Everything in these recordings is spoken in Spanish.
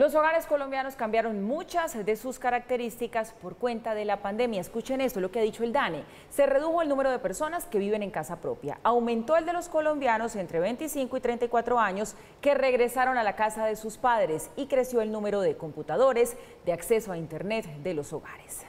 Los hogares colombianos cambiaron muchas de sus características por cuenta de la pandemia. Escuchen esto, lo que ha dicho el DANE. Se redujo el número de personas que viven en casa propia. Aumentó el de los colombianos entre 25 y 34 años que regresaron a la casa de sus padres y creció el número de computadores de acceso a Internet de los hogares.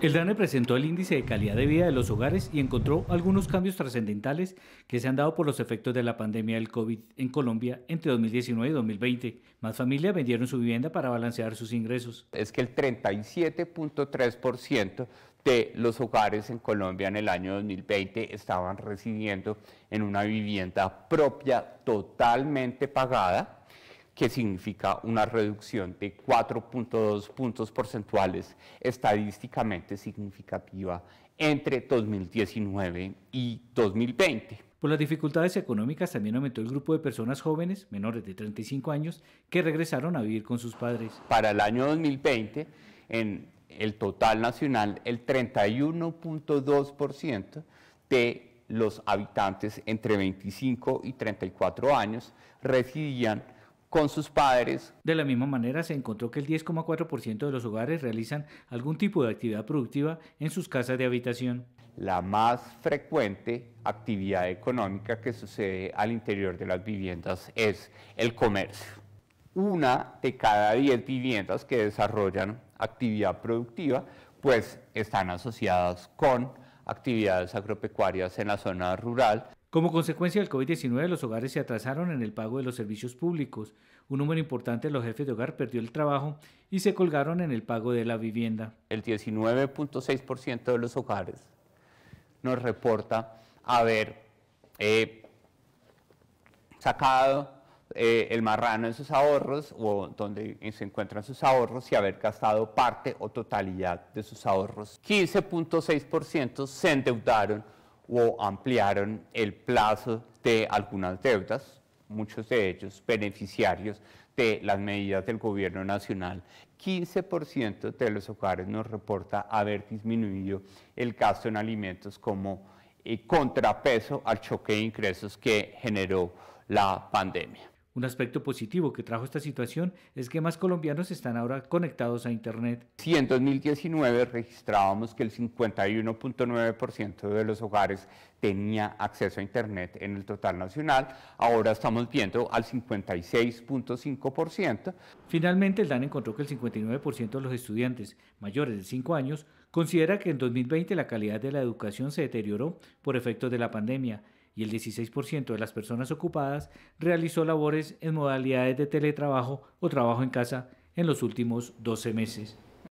El DANE presentó el índice de calidad de vida de los hogares y encontró algunos cambios trascendentales que se han dado por los efectos de la pandemia del COVID en Colombia entre 2019 y 2020. Más familias vendieron su vivienda para balancear sus ingresos. Es que el 37.3% de los hogares en Colombia en el año 2020 estaban residiendo en una vivienda propia totalmente pagada que significa una reducción de 4.2 puntos porcentuales estadísticamente significativa entre 2019 y 2020. Por las dificultades económicas también aumentó el grupo de personas jóvenes, menores de 35 años, que regresaron a vivir con sus padres. Para el año 2020, en el total nacional, el 31.2% de los habitantes entre 25 y 34 años residían con sus padres. De la misma manera, se encontró que el 10,4% de los hogares realizan algún tipo de actividad productiva en sus casas de habitación. La más frecuente actividad económica que sucede al interior de las viviendas es el comercio. Una de cada 10 viviendas que desarrollan actividad productiva, pues están asociadas con actividades agropecuarias en la zona rural. Como consecuencia del COVID-19, los hogares se atrasaron en el pago de los servicios públicos. Un número importante de los jefes de hogar perdió el trabajo y se colgaron en el pago de la vivienda. El 19.6% de los hogares nos reporta haber eh, sacado eh, el marrano de sus ahorros o donde se encuentran sus ahorros y haber gastado parte o totalidad de sus ahorros. 15.6% se endeudaron o ampliaron el plazo de algunas deudas, muchos de ellos beneficiarios de las medidas del gobierno nacional. 15% de los hogares nos reporta haber disminuido el gasto en alimentos como eh, contrapeso al choque de ingresos que generó la pandemia. Un aspecto positivo que trajo esta situación es que más colombianos están ahora conectados a Internet. Si en 2019 registrábamos que el 51.9% de los hogares tenía acceso a Internet en el total nacional, ahora estamos viendo al 56.5%. Finalmente, el DAN encontró que el 59% de los estudiantes mayores de 5 años considera que en 2020 la calidad de la educación se deterioró por efectos de la pandemia y el 16% de las personas ocupadas realizó labores en modalidades de teletrabajo o trabajo en casa en los últimos 12 meses.